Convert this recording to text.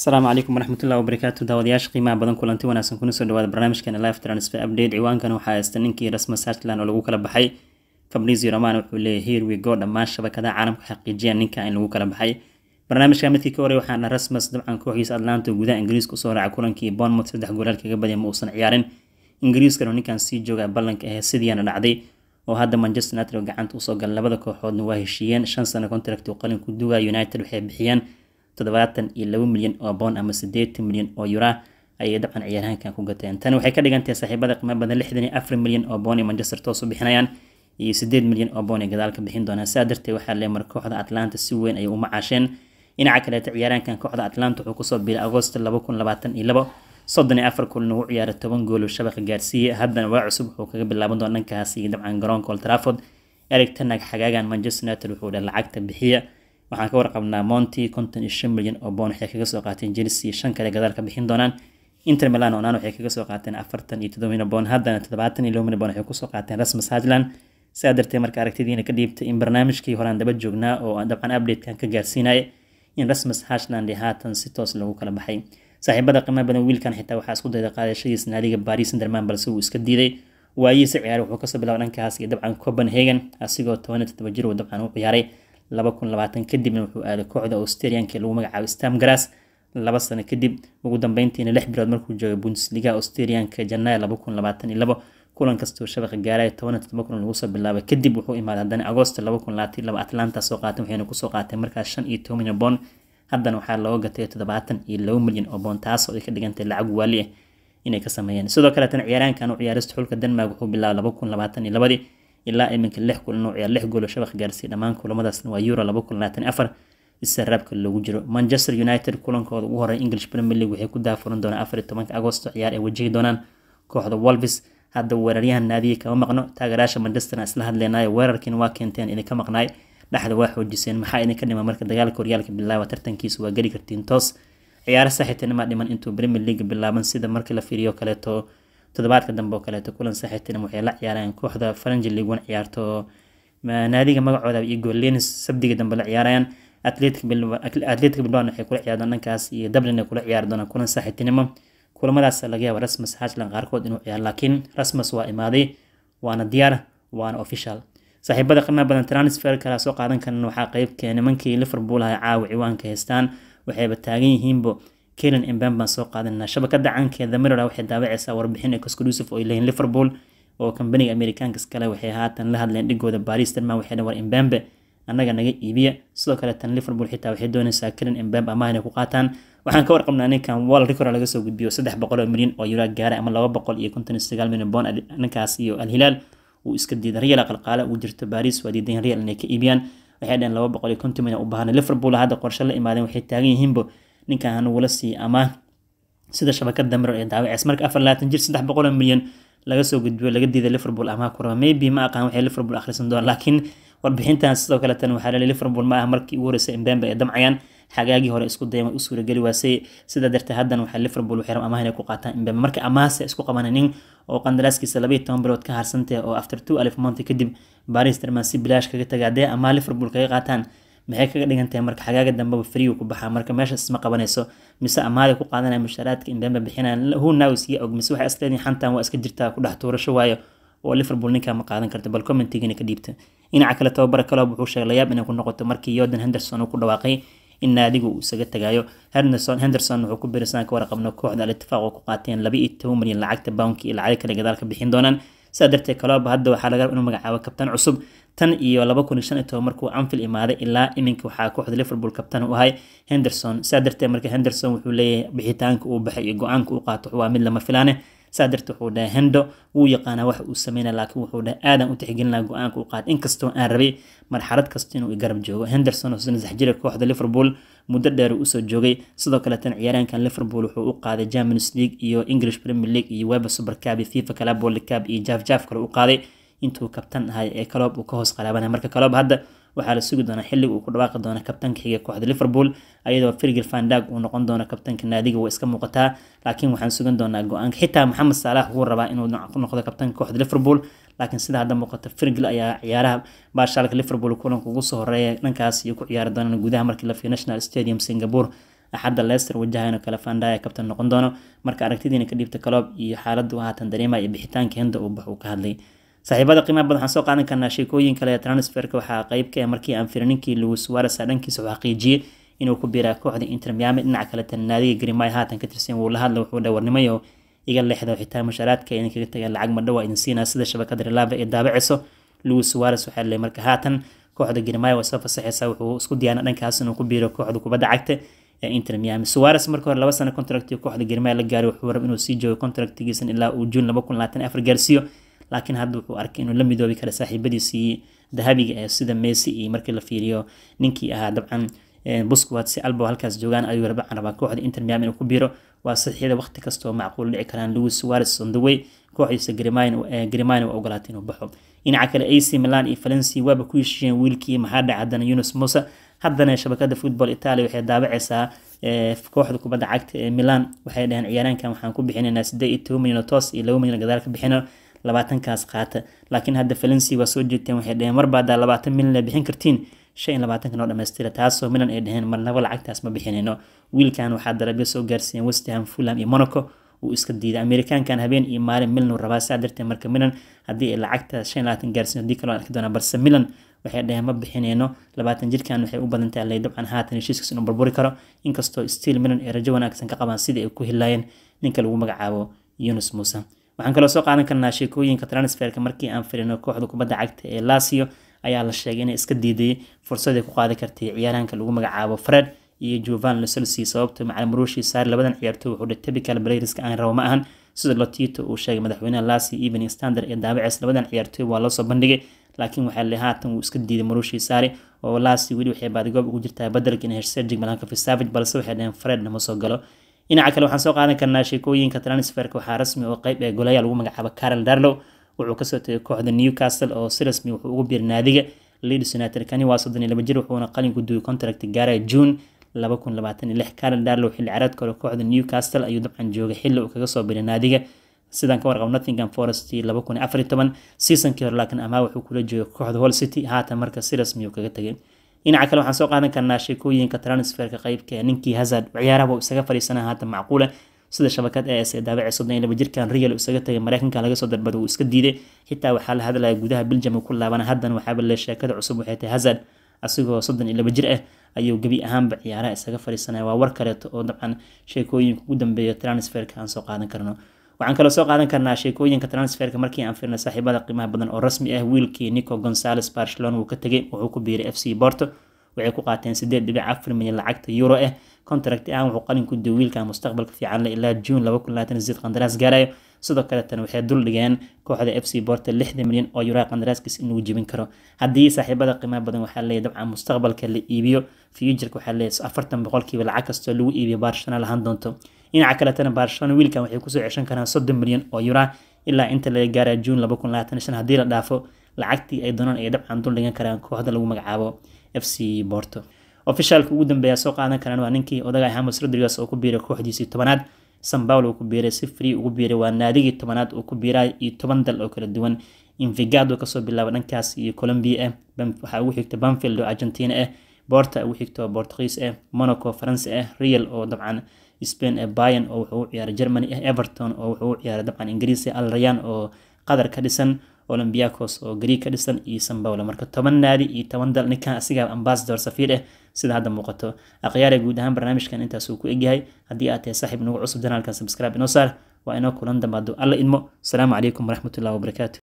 asalaamu calaykum waraxmat wabarakaatu daawadayaasha qiimaha badan kulanti wanaagsan kuna soo dhawaada barnaamijkeena life transfer update ciwaankan waxaa haysta ninkii rasma searchland oo lagu kala baxay fabrizio roman wuxuu leeyahy hirwi go dhammaan shabakadaha caalamka xaqiijiya ninka in lagu kala baxay barnaamijka midkii ka horey waxaana rasmas dabcan kooxiisa atlanto gudaha ingiriiska usoo raacay kulankii bournemouth saddex golaal kaga badya ma uusan ciyaarin ingiriiskana ninkan sii jooga ballanka ahe sidiiana dhacday oo hadda manchester united oo gacanta usoo gala labada kooxoodna waa heshiiyeen shan sano contract uu qalin ku duga united waxay bixiyeen toddobaatan iyo laba milyan oo boond ama sideetan milyan oo yuraa ayay dabcan ciyaaryahankan ku gateen tan waxay ka dhigantahay saaxiibada qiimo badan lixdan iyo afar milyan oo boond ee manchester toos u bixinayaan iyo sideed milyan oo boond ee gadaal ka bixin doonaan sidaa darteed waxaa lee mar kooxda atlanta si weyn ayay u macaasheen dhinaca kaleeta ciyaaraankan kooxda atlanta wuxuu kusoo biiray agoosto laba kun labaatan iyo labo soddon iyo afar kulin ugu ciyaaray toban gool shabaqa gaarsiiyey haddana waa cusub wuxuu kaga bilaaban doona dhankaas iyo dabcan garoonka oltraford erig tanag xagaagan manchester united wuxuu dheh lacagta bixiya waxaan ka warqabnaa monti konton iyo shan milyan oo boon waxay kaga soo qaateen chelsea shan kale gadaal ka bixin doonaan inter milan oo waxay kaga soo qaateen afartan iyo todoba milyan boon haddana toddobaatan iyo laba milyan boon waxay kusoo qaateen rasmus hajland sidaa darteed marka aragtidiina ka dhiibtay in barnaamijkii horean daba joognaa oo dabcan updatekan ka gaarsiinaya in rasmus hashland haatan si toos lagu kala baxay saaxiibada qiimaha badan wiilkan xitaa waxaa isku dayda qaadashadiisa naadiga baris sanderman balse wuu iska diiday waayihiisa ciyaar wuxuu kasoo bilaaba dhankaas iyo dabcan copenhagen asigoo toban iyo jir uu dabcan u ciyaaray kadibna wuxuu aaday kooxda australianka ee lagu magacaabo stamgras laba sano kadib ugu dambeyntiina lix bilood markuu joogay bundesliga australianka janaay kulan kastoo shabaqa gaaray kulan lagu soo bilaabay kadib wuxuu imaaday haddana agosto atlanta soo qaatay waxayna kusoo qaatay markaas shan iyo toban milyan bond haddana waxaa loo gatay toddobaatan iyo laba milyan oo bond taasoo ay ka dhigantay lacag waali ah inay ka sameeyeen sidoo kaleetana ciyaaraankan u ciyaarista xulka denmark wuxuu bilaabay ilaa iminka lix kulan u ciyaar lix goolo shabaq gaarsiiy dhammaan kulamadaasna waa euro laba kulan labaatan afar isa loogu jiro manchester united kulankooda ugu horey english premier league waxay ku daafuran doonaan afar iyo tobanka agosto ciyaar ay wajihi doonaan kooxda wolvis hadda weeraryahan naadiya kama maqno taageeraasha manchesterna isla hadleenaaye weerarkiin waa keenteen idinka maqnaay dhexda waa xoojiseen maxaa idinka dhima marka dagaalka horyaalka bilaaba tartankiisa waa geli kartiin toos ciyaaro saaxiibtinima dhiman intuu premier league bilaaban sida markii la fiiriyo kaleeto todobaadka dambe oo kaleeto kulan saxiixtina waxay la ciyaareen kooxda faranji liguna ciyaarto naadiga magacooda iyo goollenis sabdiga dambe la ciyaarayaan atletic bilbaan waxay kula ciyaar doonaan dhankaas iyo dublin ay kula ciyaar doonaan kulan saaxiibtinimo kulamadaas laga yaaba rasmus hajlan qaarkood inuu ciyaar laakiin rasmus waa imaaday waana diyaar waana official saaxiibada qiimaha badan transfer kala soo qaadan karan waxaa qeybka nimankii liverpool ah caawa ciwaanka haystaan waxayba taagan yihiinbo kenan imbam baan soo qaadanaa shabakada caankeeda mirora waxay daabacaysaa warbixin exclusive oo ay leeyihin liverpool oo kambaniga amerikaankas kale waxay haatan la hadleen dhigooda baris waxay dheen war imbambe annaga naga iibiya sidoo kale tan liverpool xitaa waxay doonaysaa kenan imbambe amaah inay ku qaataan waxaan ka warqabnaa ninkan wal rikora laga soo gudbiyo saddex boqol oo milyan oo euro gaaray ama laba boqol iyo konton iyo sagaal milyan bond ninkaas iyo alhilaal uu iska diiday real qalqaale uu jirto baris waa diidayn real inay ka iibiyaan waxay dheen laba boqol iyo konton milyan u baahan liverpool hadda qorshe la imaadeen waxay taagan yihiinba ninka anugula sii ammaan sida shabakad damiro ee daawacees marka afar labaatan jir saddex boqoloo milyan laga soo gudbiyo laga diiday liverpool amaah ku maybe ma aqaan waxay liverpool akhrisan doon laakiin warbixintan sidoo kale waxaa laleeyahay liverpool ma markii ugu horreysay embembe ay damcayaan xagaagii hore isku dayan way u suurageli waasay haddan waxaa liverpool waxay amaah inay ku qaataan embembe marka amaahse isku qabanay nin oo qandaraaskiisa labaiyo toban bilood ka harsantay oo after two alif monti kadib baris termansi bilaash kaga tagaadee amaah liverpool kaga qaataan maxay kaga dhigan marka xagaaga dambeba friigu ku baxaa marka meeshaas isma qabanayso mise amaada ku qaadanaya mushaharaadka indhamba bixinaya who knows iyo og mise waxay isleedihin xantan waa iska jirtaa ku dhex tuurasho waayo oo liverpool ninkaa ma qaadan karta bal commentigina ka dhiibta dhinaca kale tababara kalob wuxuu sheegay layaab inay ku noqoto markii jordan henderson uu ku dhawaaqay in naadigu uu isaga tagayo henderson henderson wuxuu ku biirsanka warqabno kooxda al oo ku qaateen laba iyo toban milyan lacagta bownki iyo lacag kale gadaal bixin doonaan sidaa darteed kalooba hadda waxaa laga raba inuu magacaabo kabtaan cusub tan iyo laba kun iyo shan iyo toban markuu anfil imaaday ilaa iminka waxaa kooxda liverpool kabtan u ahay henderson sidaa darteed marka henderson wuxuu leeyahay bixitaanka uu baxay iyo go-aanka uu qaato waa mid lama filaane saa darteed wuxuu dhahay hendo wuu yaqaanaa wax uu sameynaya laakiin wuxuu dhahay aadan u tixgelin go-aanka uu qaad inkastoo aan rabay marxalad kasta inuu igarab joogo henderson oo sidana saxjira kooxda liverpool muddo dheer usoo joogay sidoo kaleetan ciyaaraankan liverpool wuxuu u qaaday champions league iyo english premier league iyo weba supercab iyo fifa calabolic cab iyo jaaf jaaf kale u qaaday intuu kabtan ahay ee kaloob uu ka hoos qalaabanaya marka kaloob hadda waxaa la sugi doonaa xilliga uu ku dhawaaqi doono kabtanka xiga kooxda liverpool ayadoo firgil fandag uu noqon doono kabtanka naadiga way iska muuqataa laakiin waxaan sugan doonaa go-aanka xitaa maxamed saalax wuu rabaa inuu noqdo kabtanka kooxda liverpool laakiin sida hadda muuqata firgil ayaa ciyaaraha baashaalka liverpool kulanka ugu soo horeeya dhankaas iyo ku ciyaari doonaan gudaha markii la fiiyo national stadium singapore axadda leicester wajahayno kale fandaya kabtan noqon doono marka aragtidiina ka dhiibta kaloob iyo xaaladdu haatan dareema iyo bixitaanka hinda uu bax uu ka hadlay saaxiibada qiimaha badan waxaan soo qaadan karnaa sheekooyin kale transferka waxaa qayb ka ah markii aan firninkii luwis wares dhankiisa uu xaqiijiyey inuu ku biiraa kooxda inter miami dhinaca kale naadiga grimay haatan ka tirsan wuu la hadla wuxuu dha warnimayo iga leexda xitaa mushaaraadka idin kaga taga lacag madhow waa idin siinaa sida shabakada relava ee daabiciso luwis wares waxaa lay marka haatan kooxda grimay waa soo fasaxaysa wuxuu isku diyaana dhankaas inuu ku biiro kooxda kubadda cagta ee inter miami suwares marka hore laba sano contracti kooxda grimay la gaaray wuxuu rab inuu sii joogo contractigiisan ilaa uu juun gaarsiiyo laakiin hadda wuxuu arkay inuu la midoobi kara saaxiibadiisii dahabiga ee sida messi iyo markii la fiiriyo ninkii ahaa dabcan busquets albo halkaas joogaan ayuu rabaan rabaa kooxda inter miami inuu ku biiro waa saxiixda waqti kastoo macquul dhici karaan louis suarez on kooxdiisa garimani waa ogolaatay inuu baxo dhinaca kale ac milan iyo valenci waaba ku heshiiyeen wiilkii maxaa dhacadana yunus musa haddana shabakada football italia waxay daabacaysaa kooxda kubadda cagta ee milan waxay dhaheen ciyaaraankan waxaan ku bixinaynaa siddeed iyo toban milyan oo toos iyo laba milyan gadaal ka bixino labaatankaas qaata laakiin hadda falensi waa soo jeegteen waxay dheheen marbaadaa labaatan milan ay bixin kartiin shan iyo labaatanka noo dhammaystira taasoo milan ay dheheen marnaba lacagtaas ma bixinayno wiilkan waxaa darabyo soo gaarsiiyeen westham fulham iyo monaco uu iska diiday amerikaankan habeen iyo maalin milan uu rabaa saa darteed marka milan haddii ay lacagta shan labaatan gaarsiin haddii kaloo arki doonaa balse milan waxay dheheen ma bixinayno labaatan jirkan waxay u badan tahay leydabcan haatan heshiiskiis inuu burburi karo inkastoo stiil milan ay rajo wanaagsan ka qabaan sidii ay ku helaayeen ninka lagu magacaabo yunus muuse waxaan kaloo soo qaadan karnaa sheekooyinka transferka markii aan firino kooxda kubadda cagta ee lasio ayaa la sheegay inay iska diiday fursaday ku qaadi kartay ciyaarahanka lagu magacaabo fred iyo jovan losolsi sababto macalmuruushii saar labadan ciyaartooy wuxuu dhigtay bical blayriska aan rabo ma ahan sida lotito uu sheegay madaxweynaha lasi evening standard ee daabaceys labadan ciyaartooy waa loo bandhigay laakiin waxaa la haatan wuu iska diiday maruushii saare oo lasi weli waxay baadigoob ugu jirtaa badelka in herserjig malanka fisavage balse waxay dhaheen fred nama soo galo dhinaca kale waxaan soo qaadan karnaa sheekooyinka transferka waxaa rasmi oo qayb ee golaya lagu magacaabo carol darlow wuxuu kasoo tegay kooxda newcastle oo si rasmi wuxuu ugu biiray naadiga leeds united kani waa soddon iyo laba jir wuxuuna qalin ku duway contract gaaraya june laba kun labaatan iyo lix carol darlow xilli caraadka hore kooxda newcastle ayuu dabcan joogay xilli uu kaga soo biray naadiga sidaan ka warqabo nottingham forest laba kun iyo afar iyo toban seasonkii hore laakiin amaa wuxuu kula joogay kooxda hall city haatan marka si rasmi uu kaga tegay dhinaca kale waxaan soo qaadan karnaa sheekooyinka transferka qeybka ninkii hazard ciyaaraha isaga fadhiisanaa hadda macquula sida shabakad as ee daabaci soddon iyo laba jirkan real isaga tagay mareykanka laga soo darbaday uu iska diiday xitaa waxaa la hadlaya gudaha biljam ku laabana haddan waxaaba le sheekada cusub waxay tahay hazard asigoo soddon iyo laba jir ah ayuu gebi ahaanba ciyaaraha isaga fadhiisanaya waa war kaleeto oo dabcan sheekooyinka ugu dambeeya transferka aan soo qaadan karno waxaan kaloo soo qaadan karnaa sheekooyinka transferka markii aan fiirnay saaxiibada qiimaha badan oo rasmi ah wiilkii nico gonzales barcelona wuu ka tegay wuxuu ku biiray f c borto waxay ku qaateen sideed dhibic afar milyan lacagta euro eh. ah contract aan wuxuu qalin ku diyo wiilkan mustaqbalka fiican leh ilaa juun laba kun labaatan sideed qandaraas gaarayo sidoo kale waxay dul dhigeen kooxda f c borto lixdan milyan oo yuraa qandaraaskiis inuu jebin karo haddii saaxiibada qiimaha badan waxaa leeyahy dabcan mustaqbalka la iibiyo futurka waxaa leeyahy afartan boqolkiiba lacag kastoo lagu iibiyo barcelona lahaan doonto dhinaca kaletana baarshadana wiilkan waxay kusoo ceshan karaan soddon milyan oo yura ilaa inta laga gaara juun haddii la dhaafo lacagtii ay doonaan ay dabcan dul dhigan karaan kooxda lagu magacaabo f c borto ofishaalka ugu dambeeya soo qaadan karaan waa ninkii odaga hamas rodrigas oo ku biiray kooxdiisii tobanaad san paulo ku biiray si free ugu biiray waa naadigii tobanaad oo ku biiray iyo toban dal oo kala duwan invigado kasoo bilaaba dhankaas iyo colombia ah waxaa ugu xigta banfield oo argentina ah borta ugu xigta oo bortugiis ah eh, monaco faransi ah real oo dabcan spain ee bayan oo wuxuu u ciyaaray germany eh everton oo wuxuu u ciyaaray dabcan ingiriis ee alrayan oo qatar ka dhisan olombiacos oo greeg ka dhisan iyo san marka toban naadi iyo toban dal ninkan asigaa ambassador safiir eh sida hadda muuqato akhyaare guud ahaan barnaamijkan intaas uu ku egyahay haddii aad tahay saaxiib nagu cusub janaalkan subscribe inoo saar waa inoo kulan dambaado alla idmo asalaamu calaykum waraxmatullahi wabarakaatu